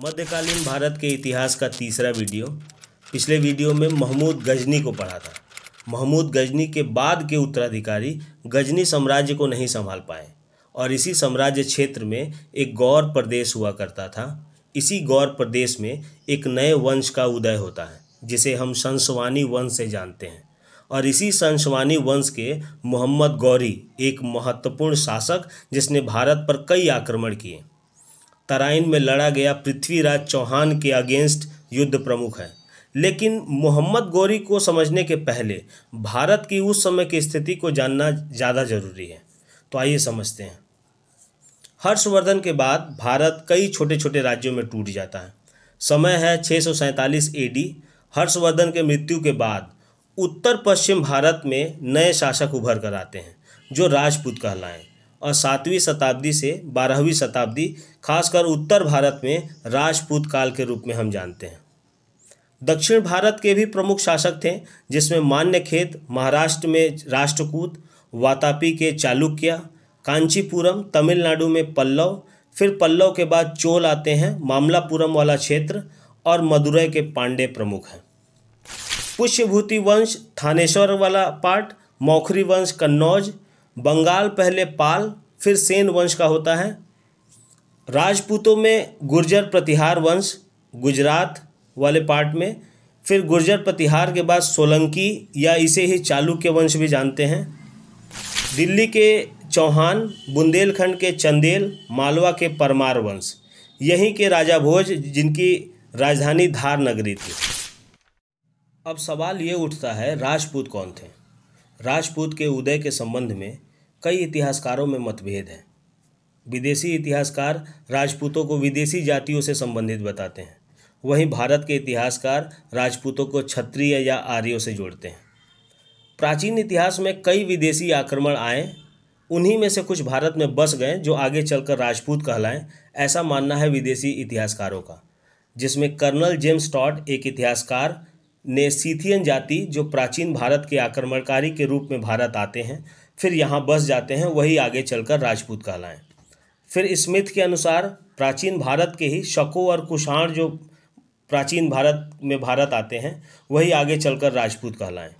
मध्यकालीन भारत के इतिहास का तीसरा वीडियो पिछले वीडियो में महमूद गजनी को पढ़ा था महमूद गजनी के बाद के उत्तराधिकारी गजनी साम्राज्य को नहीं संभाल पाए और इसी साम्राज्य क्षेत्र में एक गौर प्रदेश हुआ करता था इसी गौर प्रदेश में एक नए वंश का उदय होता है जिसे हम संसवानी वंश से जानते हैं और इसी संसवानी वंश के मोहम्मद गौरी एक महत्वपूर्ण शासक जिसने भारत पर कई आक्रमण किए तराइन में लड़ा गया पृथ्वीराज चौहान के अगेंस्ट युद्ध प्रमुख है लेकिन मोहम्मद गौरी को समझने के पहले भारत की उस समय की स्थिति को जानना ज़्यादा जरूरी है तो आइए समझते हैं हर्षवर्धन के बाद भारत कई छोटे छोटे राज्यों में टूट जाता है समय है छः सौ एडी हर्षवर्धन के मृत्यु के बाद उत्तर पश्चिम भारत में नए शासक उभर कर आते हैं जो राजपूत कहलाएं और सातवीं शताब्दी से बारहवीं शताब्दी खासकर उत्तर भारत में राजपूत काल के रूप में हम जानते हैं दक्षिण भारत के भी प्रमुख शासक थे जिसमें मान्यखेत महाराष्ट्र में राष्ट्रकूट वातापी के चालुक्य कांचीपुरम तमिलनाडु में पल्लव फिर पल्लव के बाद चोल आते हैं मामलापुरम वाला क्षेत्र और मदुरई के पांडे प्रमुख हैं पुष्यभूति वंश थानेश्वर वाला पार्ट मौखरी वंश कन्नौज बंगाल पहले पाल फिर सेन वंश का होता है राजपूतों में गुर्जर प्रतिहार वंश गुजरात वाले पार्ट में फिर गुर्जर प्रतिहार के बाद सोलंकी या इसे ही चालुक्य वंश भी जानते हैं दिल्ली के चौहान बुंदेलखंड के चंदेल मालवा के परमार वंश यहीं के राजा भोज जिनकी राजधानी धार नगरी थी अब सवाल ये उठता है राजपूत कौन थे राजपूत के उदय के संबंध में कई इतिहासकारों में मतभेद हैं विदेशी इतिहासकार राजपूतों को विदेशी जातियों से संबंधित बताते हैं वहीं भारत के इतिहासकार राजपूतों को क्षत्रिय या आर्यों से जोड़ते हैं प्राचीन इतिहास में कई विदेशी आक्रमण आए उन्हीं में से कुछ भारत में बस गए जो आगे चलकर राजपूत कहलाएं ऐसा मानना है विदेशी इतिहासकारों का जिसमें कर्नल जेम्स टॉट एक इतिहासकार ने सीथियन जाति जो प्राचीन भारत के आक्रमणकारी के रूप में भारत आते हैं फिर यहाँ बस जाते हैं वही आगे चलकर राजपूत कहलाएं फिर स्मिथ के अनुसार प्राचीन भारत के ही शको और कुषाण जो प्राचीन भारत में भारत आते हैं वही आगे चलकर राजपूत कहलाएं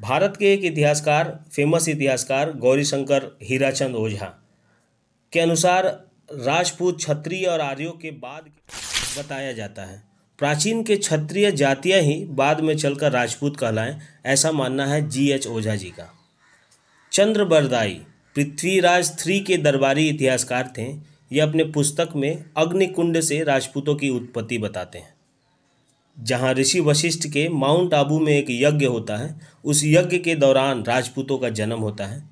भारत के एक इतिहासकार फेमस इतिहासकार गौरीशंकर हीराचंद ओझा के अनुसार राजपूत क्षत्रिय और आर्यों के बाद बताया जाता है प्राचीन के क्षत्रिय जातियाँ ही बाद में चलकर राजपूत कहलाएं ऐसा मानना है जी एच ओझा जी का चंद्र बरदाई पृथ्वीराज थ्री के दरबारी इतिहासकार थे ये अपने पुस्तक में अग्निकुंड से राजपूतों की उत्पत्ति बताते हैं जहाँ ऋषि वशिष्ठ के माउंट आबू में एक यज्ञ होता है उस यज्ञ के दौरान राजपूतों का जन्म होता है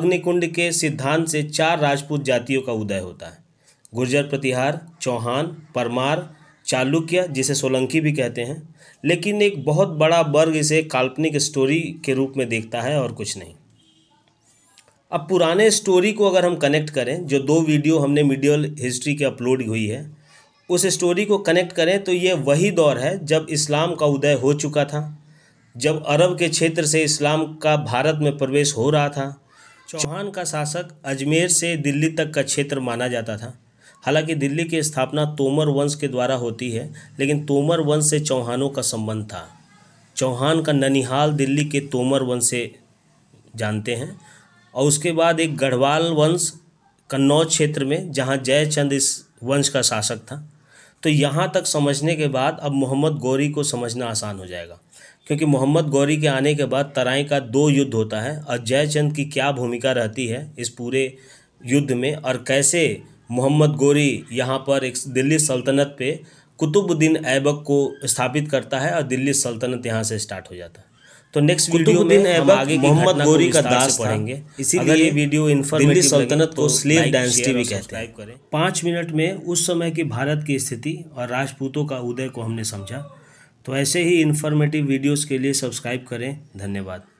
अग्निकुंड के सिद्धांत से चार राजपूत जातियों का उदय होता है गुर्जर प्रतिहार चौहान परमार चालुक्य जिसे सोलंकी भी कहते हैं लेकिन एक बहुत बड़ा वर्ग इसे काल्पनिक स्टोरी के रूप में देखता है और कुछ नहीं अब पुराने स्टोरी को अगर हम कनेक्ट करें जो दो वीडियो हमने मीडियल हिस्ट्री के अपलोड हुई है उस स्टोरी को कनेक्ट करें तो ये वही दौर है जब इस्लाम का उदय हो चुका था जब अरब के क्षेत्र से इस्लाम का भारत में प्रवेश हो रहा था चौहान का शासक अजमेर से दिल्ली तक का क्षेत्र माना जाता था हालांकि दिल्ली की स्थापना तोमर वंश के द्वारा होती है लेकिन तोमर वंश से चौहानों का संबंध था चौहान का ननिहाल दिल्ली के तोमर वंश से जानते हैं और उसके बाद एक गढ़वाल वंश कन्नौज क्षेत्र में जहाँ जयचंद इस वंश का शासक था तो यहाँ तक समझने के बाद अब मोहम्मद गौरी को समझना आसान हो जाएगा क्योंकि मोहम्मद गौरी के आने के बाद तराई का दो युद्ध होता है और जयचंद की क्या भूमिका रहती है इस पूरे युद्ध में और कैसे मोहम्मद गोरी यहाँ पर एक दिल्ली सल्तनत पे कुतुबुद्दीन ऐबक को स्थापित करता है और दिल्ली सल्तनत यहाँ से स्टार्ट हो जाता है तो नेक्स्ट वीडियो में हम आगे मोहम्मद गोरी का दास पढ़ेंगे इसीलिए वीडियो दिल्ली सल्तनत को तो स्लेव डायनेस्टी भी कहते हैं पाँच मिनट में उस समय की भारत की स्थिति और राजपूतों का उदय को हमने समझा तो ऐसे ही इन्फॉर्मेटिव वीडियोज़ के लिए सब्सक्राइब करें धन्यवाद